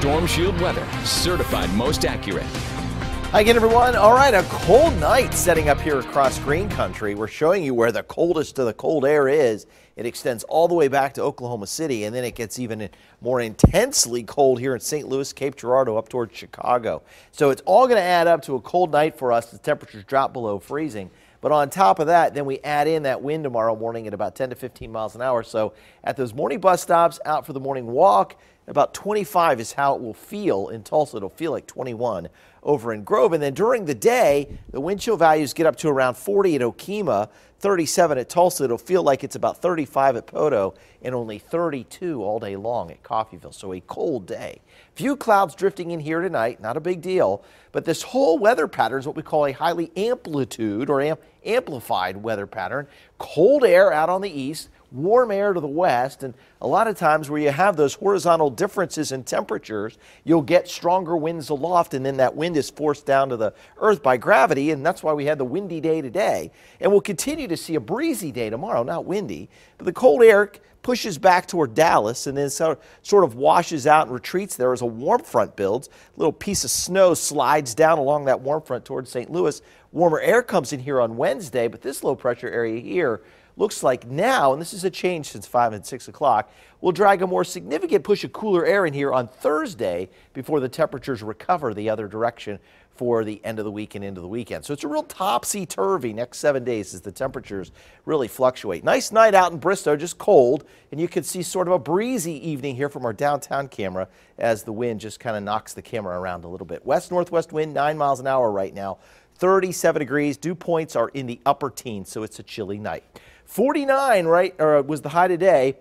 Storm Shield weather, certified most accurate. Hi again, everyone. All right, a cold night setting up here across Green Country. We're showing you where the coldest of the cold air is. It extends all the way back to Oklahoma City, and then it gets even more intensely cold here in St. Louis, Cape Girardeau, up towards Chicago. So it's all going to add up to a cold night for us. The temperatures drop below freezing. But on top of that, then we add in that wind tomorrow morning at about 10 to 15 miles an hour. So at those morning bus stops, out for the morning walk, about 25 is how it will feel in Tulsa. It'll feel like 21 over in Grove. And then during the day, the wind chill values get up to around 40 at Okima, 37 at Tulsa. It'll feel like it's about 35 at Poto and only 32 all day long at Coffeeville. So a cold day. Few clouds drifting in here tonight, not a big deal. But this whole weather pattern is what we call a highly amplitude or am amplified weather pattern. Cold air out on the east, warm air to the west, and a lot of times where you have those horizontal differences in temperatures, you'll get stronger winds aloft, and then that wind is forced down to the earth by gravity, and that's why we had the windy day today. And we'll continue to see a breezy day tomorrow, not windy, but the cold air pushes back toward Dallas and then sort of washes out and retreats there as a warm front builds. A little piece of snow slides down along that warm front toward St. Louis. Warmer air comes in here on Wednesday, but this low pressure area here Looks like now, and this is a change since 5 and 6 o'clock, will drag a more significant push of cooler air in here on Thursday before the temperatures recover the other direction for the end of the week and into the weekend. So it's a real topsy-turvy next seven days as the temperatures really fluctuate. Nice night out in Bristow, just cold, and you can see sort of a breezy evening here from our downtown camera as the wind just kind of knocks the camera around a little bit. West-northwest wind, 9 miles an hour right now, 37 degrees. Dew points are in the upper teens, so it's a chilly night. 49 right or was the high today.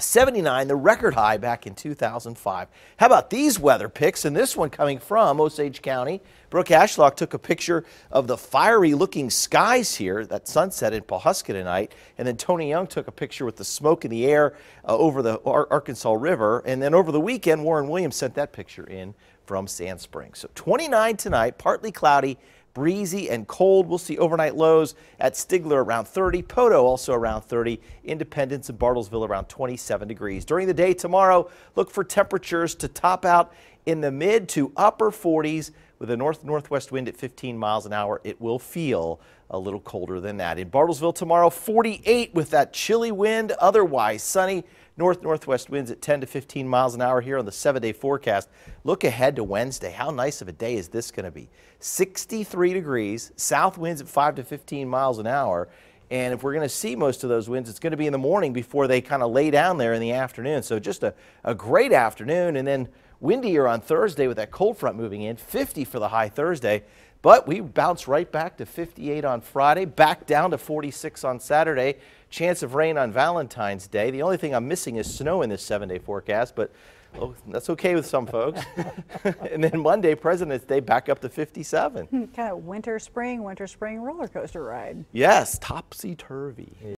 79, the record high back in 2005. How about these weather pics? And this one coming from Osage County. Brooke Ashlock took a picture of the fiery looking skies here, that sunset in Pawhuska tonight. And then Tony Young took a picture with the smoke in the air uh, over the Ar Arkansas River. And then over the weekend, Warren Williams sent that picture in from Sand Springs. So 29 tonight, partly cloudy, breezy and cold. We'll see overnight lows at Stigler around 30, Poto also around 30, Independence and Bartlesville around 27 degrees. During the day tomorrow, look for temperatures to top out in the mid to upper 40s with a north northwest wind at 15 miles an hour, it will feel a little colder than that. In Bartlesville tomorrow, 48 with that chilly wind, otherwise sunny. North northwest winds at 10 to 15 miles an hour here on the seven day forecast. Look ahead to Wednesday. How nice of a day is this going to be? 63 degrees, south winds at 5 to 15 miles an hour. And if we're going to see most of those winds, it's going to be in the morning before they kind of lay down there in the afternoon. So just a, a great afternoon. And then Windier on Thursday with that cold front moving in, 50 for the high Thursday. But we bounce right back to 58 on Friday, back down to 46 on Saturday. Chance of rain on Valentine's Day. The only thing I'm missing is snow in this seven-day forecast, but oh, that's okay with some folks. and then Monday, President's Day, back up to 57. Hmm, kind of winter, spring, winter, spring roller coaster ride. Yes, topsy-turvy.